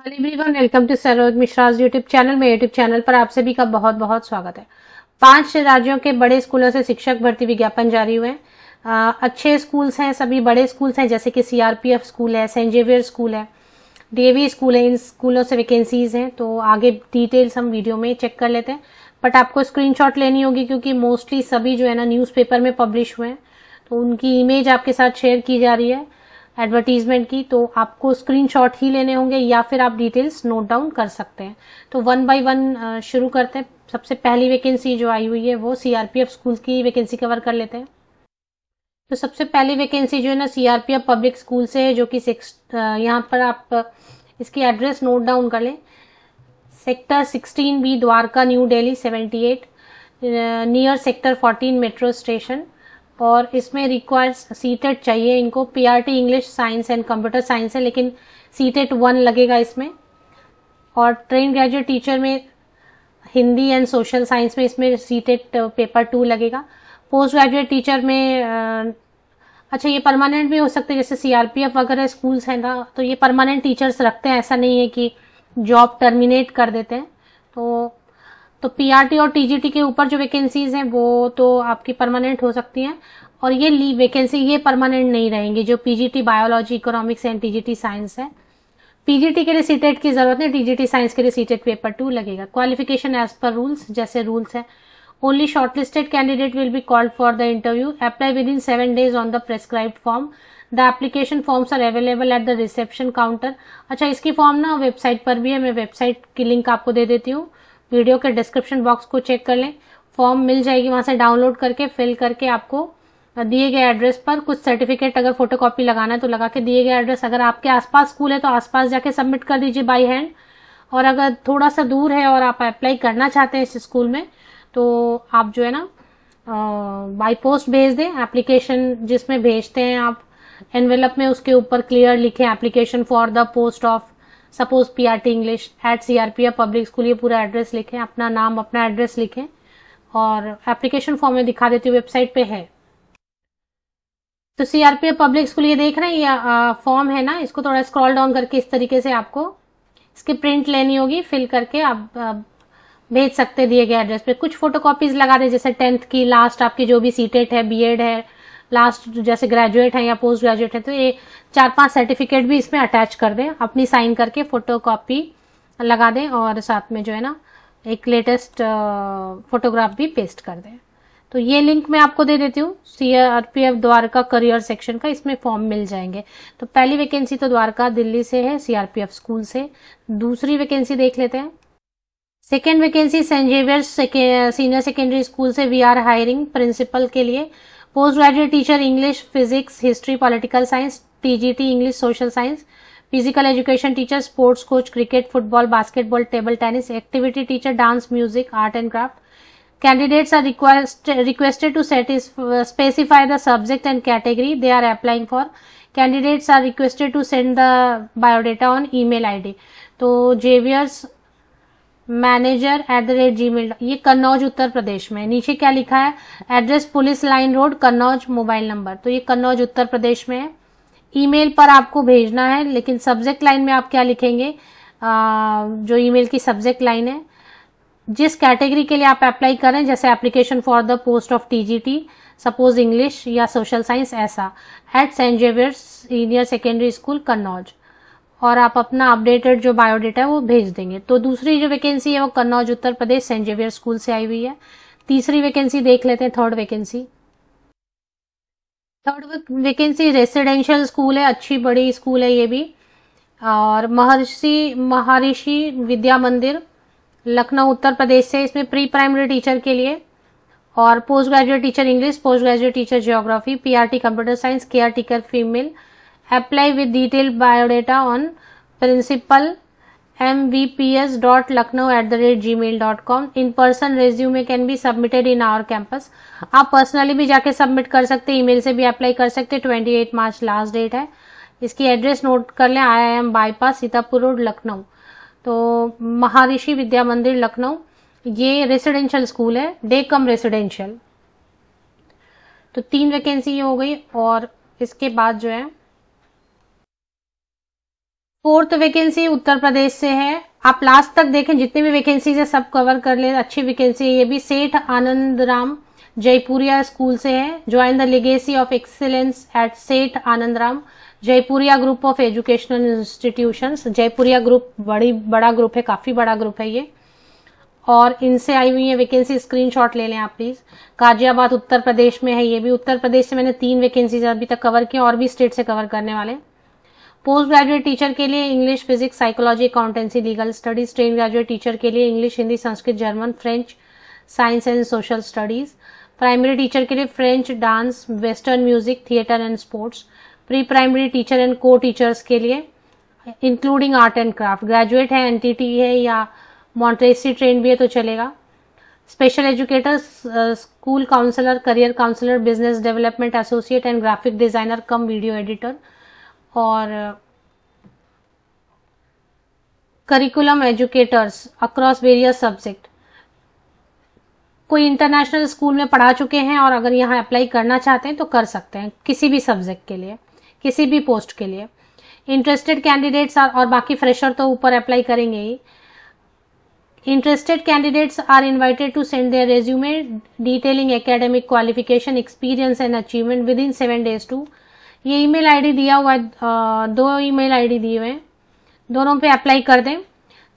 Hello everyone welcome to Saroj Mishra's YouTube channel में YouTube channel पर आप सभी का बहुत बहुत स्वागत है पांच राज्यों के बड़े स्कूलों से शिक्षक भर्ती विज्ञापन जारी हुए हैं अच्छे स्कूल्स हैं सभी बड़े स्कूल्स हैं जैसे कि सीआरपीएफ स्कूल है सेंट जेवियर स्कूल है डीएवी स्कूल है इन स्कूलों से वैकेंसीज हैं तो आगे डिटेल्स हम वीडियो में चेक कर लेते हैं बट आपको स्क्रीन लेनी होगी क्योंकि मोस्टली सभी जो है ना न्यूज़ में पब्लिश हुए हैं तो उनकी इमेज आपके साथ शेयर की जा रही है एडवर्टीजमेंट की तो आपको स्क्रीनशॉट ही लेने होंगे या फिर आप डिटेल्स नोट डाउन कर सकते हैं तो वन बाय वन शुरू करते हैं सबसे पहली वैकेंसी जो आई हुई है वो सीआरपीएफ स्कूल की वैकेंसी कवर कर लेते हैं तो सबसे पहली वैकेंसी जो है ना सीआरपीएफ पब्लिक स्कूल से है जो कि सिक्स यहाँ पर आप इसकी एड्रेस नोट डाउन कर लें sector sixteen B Dwarka New Delhi seventy eight near sector fourteen metro station और इसमें रिक्वायर्स सीटेट चाहिए इनको PRT English science and computer science है लेकिन सीटेट वन लगेगा इसमें और ट्रेन ग्रेजुएट टीचर में हिंदी एंड सोशल साइंस में इसमें सीटेट पेपर टू लगेगा पोस्ट ग्रेजुएट टीचर में uh, अच्छा ये परमानेंट भी हो सकते हैं जैसे सीआरपीएफ वगैरह स्कूल्स हैं ना तो ये परमानेंट टीचर्स रखते हैं ऐसा नहीं है कि जॉब टर्मिनेट कर देते हैं तो तो पीआरटी और टीजीटी के ऊपर जो वैकेंसीज हैं वो तो आपकी परमानेंट हो सकती हैं और ये ली वैकेंसी ये परमानेंट नहीं रहेंगी जो PGT biology economics and TGT science है पीजीटी के लिए सीटेट e की जरूरत नहीं टीजीटी साइंस के लिए सीटेट पेपर टू लगेगा क्वालिफिकेशन एज पर रूल्स जैसे रूल्स है only shortlisted candidate will be called for the interview apply within seven days on the prescribe form the application forms are available at the reception counter अच्छा इसकी form ना website पर भी है मैं website की link आपको दे देती हूँ वीडियो के डिस्क्रिप्शन बॉक्स को चेक कर लें फॉर्म मिल जाएगी वहाँ से डाउनलोड करके फिल करके आपको दिए गए एड्रेस पर कुछ सर्टिफिकेट अगर फोटोकॉपी लगाना है तो लगा के दिए गए एड्रेस अगर आपके आसपास स्कूल है तो आसपास जाके सबमिट कर दीजिए बाय हैंड और अगर थोड़ा सा दूर है और आप अप्लाई करना चाहते हैं इस स्कूल में तो आप जो है ना बाय पोस्ट भेज दें एप्लीकेशन जिसमें भेजते हैं आप एनवेलप में उसके ऊपर क्लियर लिखें application for the post of suppose P R T English at C R P public school ये पूरा एड्रेस लिखें अपना नाम अपना एड्रेस लिखें और एप्लीकेशन फॉर्म में दिखा देती हूँ वेबसाइट पे है तो C R P public school ये देख रहे हैं ये फॉर्म है ना इसको थोड़ा स्क्रॉल डाउन करके इस तरीके से आपको इसकी प्रिंट लेनी होगी फिल करके आप, भेज सकते दिए गए एड्रेस पे कुछ फोटो लगा दें जैसे टेंथ की लास्ट आपकी जो भी सीटेट है बीएड है लास्ट जैसे ग्रेजुएट है या पोस्ट ग्रेजुएट है तो ये चार पांच सर्टिफिकेट भी इसमें अटैच कर दें अपनी साइन करके फोटो कॉपी लगा दें और साथ में जो है ना एक लेटेस्ट फोटोग्राफ भी पेस्ट कर दें तो ये लिंक मैं आपको दे देती हूँ C R P F Dwarka career section का इसमें फॉर्म मिल जाएंगे तो पहली वैकेंसी तो द्वारका दिल्ली से है C R P F school से दूसरी वैकेंसी देख लेते हैं second vacancy Saint Xavier's senior secondary school से वी आर हायरिंग प्रिंसिपल के लिए postgraduate teacher english physics history political science tgt english social science physical education teacher sports coach cricket football basketball table tennis activity teacher dance music art and craft candidates are requested requested to satisfy, uh, specify the subject and category they are applying for candidates are requested to send the biodata on email id so javiers manager at the rate G mail ये कन्नौज उत्तर प्रदेश में नीचे क्या लिखा है address police line road Kannauj mobile number तो ये कन्नौज उत्तर प्रदेश में है ईमेल पर आपको भेजना है लेकिन सब्जेक्ट लाइन में आप क्या लिखेंगे आ, जो ईमेल की सब्जेक्ट लाइन है जिस कैटेगरी के लिए आप अप्लाई करें जैसे application for the post of TGT suppose English या सोशल साइंस ऐसा at Saint Xavier's senior secondary school Kannauj और आप अपना अपडेटेड जो बायोडेटा है वो भेज देंगे तो दूसरी जो वैकेंसी है वो Kannauj Uttar Pradesh Saint Xavier school से आई हुई है तीसरी वैकेंसी देख लेते हैं third vacancy third vacancy residential school है अच्छी बड़ी स्कूल है ये भी और महर्षि महर्षि विद्या मंदिर लखनऊ उत्तर प्रदेश से इसमें प्री प्राइमरी टीचर के लिए और post graduate teacher English post graduate teacher geography PRT computer science care teacher female apply with detailed biodata on principal mvps dot dot lucknow at the rate gmail com. in person resume can be submitted in our campus आप personally भी जाके submit कर सकते हैं email से भी apply कर सकते हैं 28 March last date है इसकी एड्रेस नोट कर लें I M bypass Sitapur road Lucknow तो महारिषि विद्या मंदिर लखनऊ ये रेसिडेंशियल स्कूल है डे कम रेसिडेंशियल तो तीन वैकेंसी ये हो गई और इसके बाद जो है फोर्थ वैकेंसी उत्तर प्रदेश से है आप लास्ट तक देखें जितने भी वैकेंसीज है सब कवर कर ले अच्छी वैकेंसी है ये भी सेठ आनंद राम जयपुरिया स्कूल से है join the legacy of excellence at Seth Anand Ram Jaipuria group of educational institution Jaipuria group बड़ी बड़ा ग्रुप है काफी बड़ा ग्रुप है ये और इनसे आई हुई है वैकेंसी स्क्रीनशॉट ले लें आप प्लीज गाजियाबाद उत्तर प्रदेश में है ये भी उत्तर प्रदेश से मैंने तीन वैकेंसीज अभी तक कवर की और भी स्टेट से कवर करने वाले पोस्ट ग्रेजुएट टीचर के लिए English physics psychology accountancy legal studies train graduate teacher के लिए English Hindi Sanskrit German French science and social studies primary teacher के लिए French dance western music theatre and sports pre primary teacher and co teachers के लिए including art and craft graduate है एन है या मॉन्ट्रेसी ट्रेन भी है तो चलेगा special educator school counsellor career counsellor business development associate and graphic designer come video editor और curriculum educators across various subject कोई इंटरनेशनल स्कूल में पढ़ा चुके हैं और अगर यहाँ अप्लाई करना चाहते हैं तो कर सकते हैं किसी भी सब्जेक्ट के लिए किसी भी पोस्ट के लिए इंटरेस्टेड कैंडिडेट्स और बाकी फ्रेशर तो ऊपर अप्लाई करेंगे ही interested candidates are invited to send their resume detailing academic qualification experience and achievement within seven days to ये ईमेल आईडी दिया हुआ है दो ईमेल आईडी दिए हुए हैं दोनों पे अप्लाई कर दें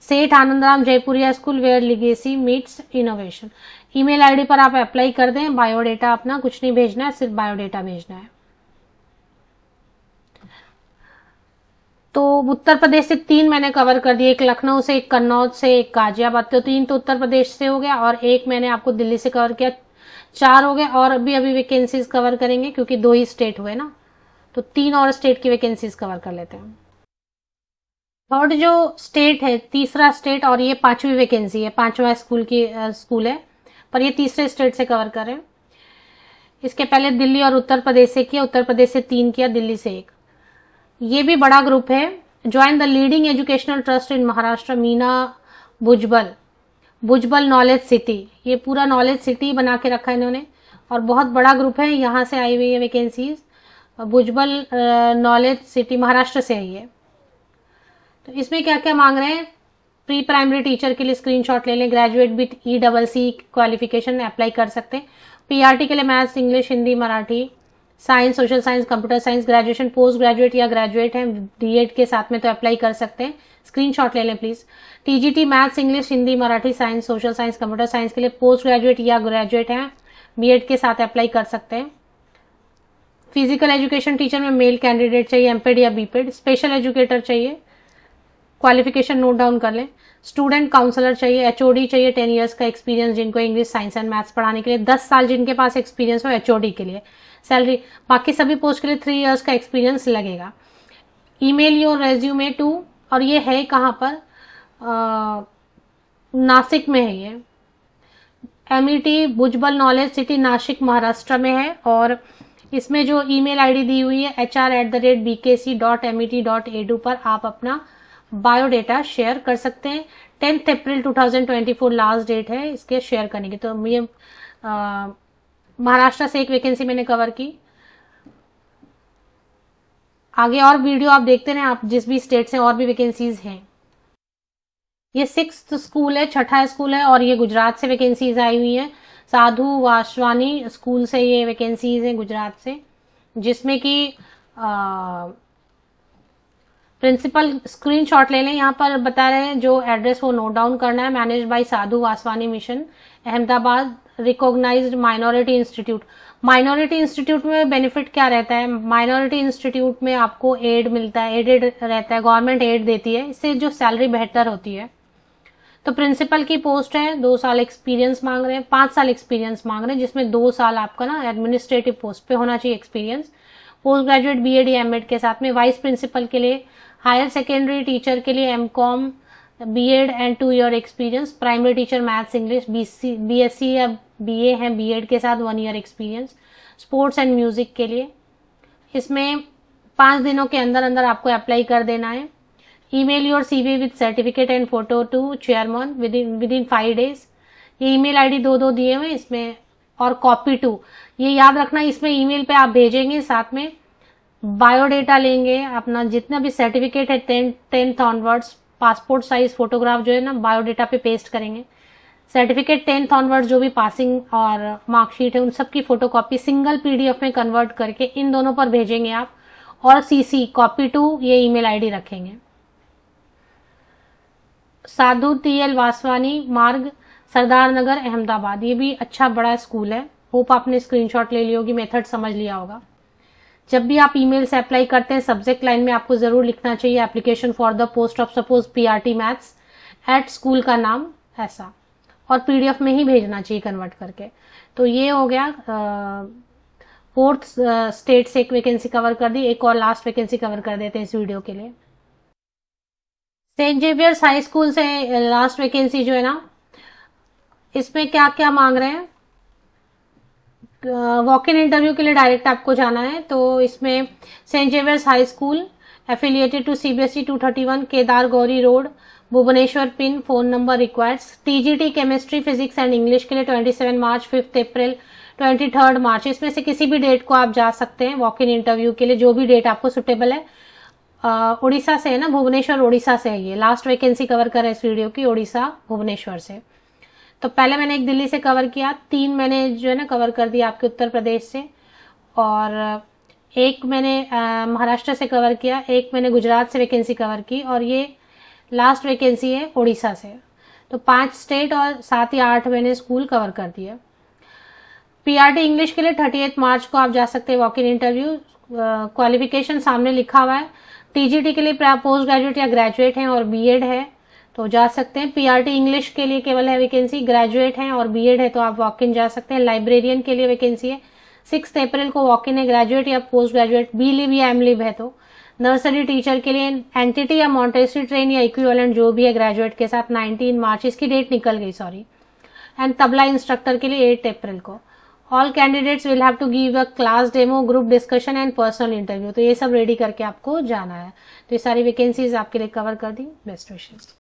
Seth Anandram Jaipuria school where legacy meets innovation email ID पर आप अप्लाई कर दें बायोडेटा अपना कुछ नहीं भेजना है सिर्फ बायोडेटा भेजना है तो उत्तर प्रदेश से तीन मैंने कवर कर दिए एक लखनऊ से एक कन्नौज से एक गाजियाबाद तो तीन तो उत्तर प्रदेश से हो गया और एक मैंने आपको दिल्ली से कवर किया चार हो गए और अभी अभी वैकेंसीज कवर करेंगे क्योंकि दो ही स्टेट हुए ना तो तीन और स्टेट की वैकेंसीज कवर कर लेते हैं थर्ड जो स्टेट है तीसरा स्टेट और ये पांचवी वैकेंसी है पांचवा स्कूल की स्कूल है पर ये तीसरे स्टेट से कवर करें इसके पहले दिल्ली और उत्तर प्रदेश से किया उत्तर प्रदेश से तीन किया दिल्ली से एक ये भी बड़ा ग्रुप है join the leading educational trust in Maharashtra Meena Bhujbal Bhujbal knowledge city ये पूरा नॉलेज सिटी बना के रखा है इन्होंने और बहुत बड़ा ग्रुप है यहाँ से आई हुई है vacancies Bhujbal knowledge city Maharashtra से आई है तो इसमें क्या क्या मांग रहे हैं प्री प्राइमरी टीचर के लिए स्क्रीनशॉट ले लें ग्रेजुएट भी E double C qualification apply कर सकते हैं पीआरटी के लिए maths English Hindi Marathi science social science computer science graduation post graduate या ग्रेजुएट हैं डीएड के साथ में तो अप्लाई कर सकते हैं स्क्रीनशॉट ले लें please TGT maths English Hindi Marathi science social science computer science के लिए पोस्ट ग्रेजुएट या ग्रेजुएट हैं बीएड के साथ अप्लाई कर सकते हैं फिजिकल एजुकेशन टीचर में मेल कैंडिडेट चाहिए एमपेड या बीपेड स्पेशल एजुकेटर चाहिए क्वालिफिकेशन नोट डाउन कर लें स्टूडेंट काउंसलर चाहिए एचओडी चाहिए टेन इयर्स का एक्सपीरियंस जिनको इंग्लिश साइंस एंड मैथ्स पढ़ाने के लिए दस साल जिनके पास एक्सपीरियंस हो एचओडी के लिए सैलरी बाकी सभी पोस्ट के लिए थ्री इयर्स का एक्सपीरियंस लगेगा ईमेल योर रेज्यूमे टू और ये है कहाँ पर आ, नासिक में है ये M E T Bhujbal knowledge city Nashik Maharashtra में है और इसमें जो ईमेल आईडी दी हुई है H R at the rate B K C dot M E T dot edu पर आप अपना बायोडेटा शेयर कर सकते हैं टेंथ अप्रैल 2024 लास्ट डेट है इसके शेयर करने की तो ये महाराष्ट्र से एक वैकेंसी मैंने कवर की आगे और वीडियो आप देखते रहे आप जिस भी स्टेट से और भी वैकेंसीज हैं ये सिक्स स्कूल है छठा स्कूल है और ये गुजरात से वैकेंसीज आई हुई हैं साधु वासवानी स्कूल से ये वैकेंसीज हैं गुजरात से जिसमें कि प्रिंसिपल स्क्रीनशॉट ले लें यहाँ पर बता रहे हैं जो एड्रेस वो नोट डाउन करना है manage by Sadhu Vaswani mission Ahmedabad recognised minority institute minority institute में बेनिफिट क्या रहता है माइनॉरिटी इंस्टीट्यूट में आपको एड मिलता है एडेड रहता है गवर्नमेंट एड देती है इससे जो सैलरी बेहतर होती है तो प्रिंसिपल की पोस्ट है दो साल एक्सपीरियंस मांग रहे हैं पांच साल एक्सपीरियंस मांग रहे हैं जिसमें दो साल आपका ना एडमिनिस्ट्रेटिव पोस्ट पे होना चाहिए experience post graduate B Ed M के साथ में वाइस प्रिंसिपल के लिए हायर सेकेंडरी टीचर के लिए M Com B Ed and two year experience primary teacher maths English B C B S C या बी ए है बी एड के साथ one year experience sports and music के लिए इसमें पाँच दिनों के अंदर अंदर आपको अप्लाई कर देना है email your cv with certificate and photo to chairman within within 5 days ये ईमेल आईडी दो दो दिए हुए इसमें और कॉपी टू ये याद रखना इसमें ईमेल पे आप भेजेंगे साथ में बायोडेटा लेंगे अपना जितना भी सर्टिफिकेट है ten tenth onwards passport size photograph जो है ना बायोडेटा पे पेस्ट करेंगे सर्टिफिकेट टेंथ ऑनवर्ड जो भी पासिंग और मार्कशीट है उन सबकी की फोटोकॉपी सिंगल पीडीएफ में कन्वर्ट करके इन दोनों पर भेजेंगे आप और सीसी कॉपी टू ये ईमेल आईडी रखेंगे साधु टी एल वासवानी मार्ग सरदार नगर अहमदाबाद ये भी अच्छा बड़ा स्कूल है होप आपने स्क्रीनशॉट ले लिया होगी मेथड समझ लिया होगा जब भी आप ईमेल से अप्लाई करते हैं सब्जेक्ट लाइन में आपको जरूर लिखना चाहिए application for the post of suppose PRT maths at school का नाम ऐसा और पीडीएफ में ही भेजना चाहिए कन्वर्ट करके तो ये हो गया फोर्थ स्टेट से एक वैकेंसी कवर कर दी एक और लास्ट वैकेंसी कवर कर देते हैं इस वीडियो के लिए सेंट जेवियर्स हाई स्कूल से लास्ट uh, वैकेंसी जो है ना इसमें क्या क्या मांग रहे हैं वॉक इन इंटरव्यू के लिए डायरेक्ट आपको जाना है तो इसमें Saint Xavier's high school affiliated to CBSE 231 Kedar Gauri road Bhubaneswar pin phone number requires TGT chemistry physics and English के लिए 27 मार्च 5 अप्रैल 23 मार्च इसमें से किसी भी डेट को आप जा सकते हैं वॉक इन इंटरव्यू के लिए जो भी डेट आपको सुटेबल है उड़ीसा से है ना भुवनेश्वर उड़ीसा से है ये लास्ट वैकेंसी कवर कर है इस वीडियो की उड़ीसा भुवनेश्वर से तो पहले मैंने एक दिल्ली से कवर किया तीन मैंने जो है ना कवर कर दिया आपके उत्तर प्रदेश से और एक मैंने महाराष्ट्र से कवर किया एक मैंने गुजरात से वैकेंसी कवर की और ये लास्ट वैकेंसी है उड़ीसा से तो पांच स्टेट और सात या आठ मैंने स्कूल कवर कर दिया पीआरटी इंग्लिश के लिए थर्टी मार्च को आप जा सकते हैं वॉक इन इंटरव्यू क्वालिफिकेशन सामने लिखा हुआ है टीजीटी के लिए पोस्ट ग्रेजुएट या ग्रेजुएट हैं और बीएड है तो जा सकते हैं पीआरटी इंग्लिश के लिए केवल है वैकेंसी ग्रेजुएट हैं और बीएड है तो आप वॉक इन जा सकते हैं लाइब्रेरियन के लिए वैकेंसी है सिक्स अप्रैल को वॉक इन है ग्रेजुएट या पोस्ट ग्रेजुएट बी लिव या एम लिव है तो नर्सरी टीचर के लिए एनटीटी या मॉन्टेसरी ट्रेन या इक्विवेलेंट जो भी है ग्रेजुएट के साथ 19 मार्च इसकी डेट निकल गई सॉरी एंड तबला इंस्ट्रक्टर के लिए 8 अप्रैल को all candidates will have to give a class demo group discussion and personal interview तो ये सब रेडी करके आपको जाना है तो ये सारी वैकेंसीज आपके लिए कवर कर दी बेस्ट विशेष